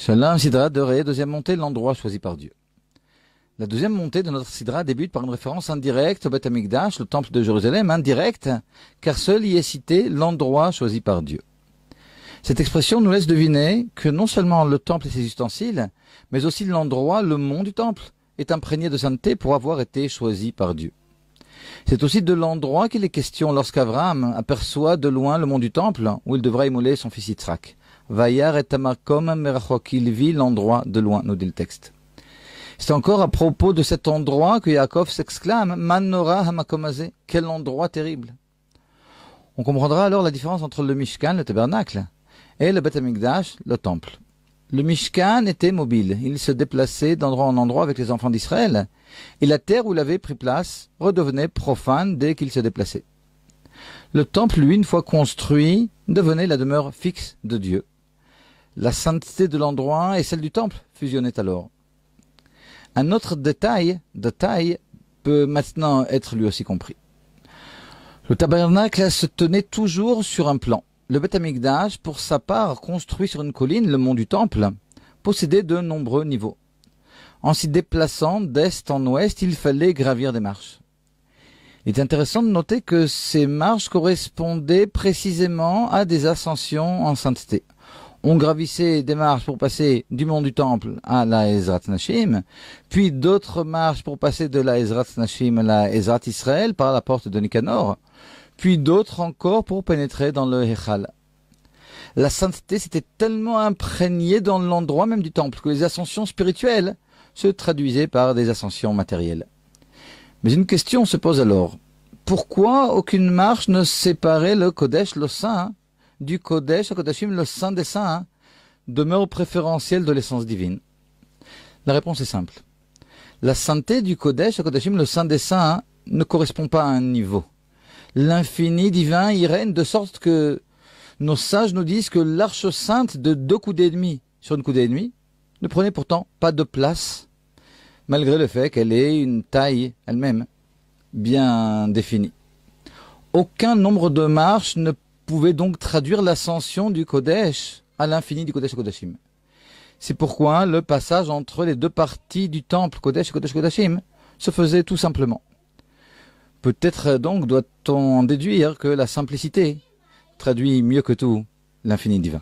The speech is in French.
Cela sidra deuxième montée, l'endroit choisi par Dieu. La deuxième montée de notre Sidra débute par une référence indirecte au Beth Amikdash, le temple de Jérusalem, indirecte, car seul y est cité l'endroit choisi par Dieu. Cette expression nous laisse deviner que non seulement le temple et ses ustensiles, mais aussi l'endroit, le mont du temple, est imprégné de sainteté pour avoir été choisi par Dieu. C'est aussi de l'endroit qu'il est question lorsqu'Abraham aperçoit de loin le mont du temple où il devra immoler son fils Yitzhak. Vayar et Tamakom vit l'endroit de loin, nous dit le texte. C'est encore à propos de cet endroit que Yaakov s'exclame Manora Hamakomazé, quel endroit terrible. On comprendra alors la différence entre le Mishkan, le tabernacle, et le Betamigdash, le temple. Le Mishkan était mobile, il se déplaçait d'endroit en endroit avec les enfants d'Israël, et la terre où il avait pris place redevenait profane dès qu'il se déplaçait. Le temple, lui, une fois construit, devenait la demeure fixe de Dieu, la sainteté de l'endroit et celle du temple fusionnaient alors. Un autre détail, taille peut maintenant être lui aussi compris. Le tabernacle se tenait toujours sur un plan. Le Beth pour sa part, construit sur une colline, le mont du Temple, possédait de nombreux niveaux. En s'y déplaçant d'est en ouest, il fallait gravir des marches. Il est intéressant de noter que ces marches correspondaient précisément à des ascensions en sainteté on gravissait des marches pour passer du mont du temple à la Ezrat Nashim, puis d'autres marches pour passer de la Ezrat Nashim à la Ezrat Israël par la porte de Nicanor, puis d'autres encore pour pénétrer dans le Hechal. La sainteté s'était tellement imprégnée dans l'endroit même du temple que les ascensions spirituelles se traduisaient par des ascensions matérielles. Mais une question se pose alors. Pourquoi aucune marche ne séparait le Kodesh, le Saint, du Kodesh, le Saint des Saints, hein, demeure préférentiel de l'essence divine La réponse est simple. La sainteté du Kodesh, le Saint des Saints, hein, ne correspond pas à un niveau. L'infini divin y règne de sorte que nos sages nous disent que l'arche sainte de deux coups d'ennemi sur une coup d'ennemi ne prenait pourtant pas de place, malgré le fait qu'elle ait une taille elle-même bien définie. Aucun nombre de marches ne pouvait donc traduire l'ascension du Kodesh à l'infini du Kodesh Kodashim. C'est pourquoi le passage entre les deux parties du temple Kodesh et Kodesh Kodashim se faisait tout simplement. Peut-être donc doit-on déduire que la simplicité traduit mieux que tout l'infini divin.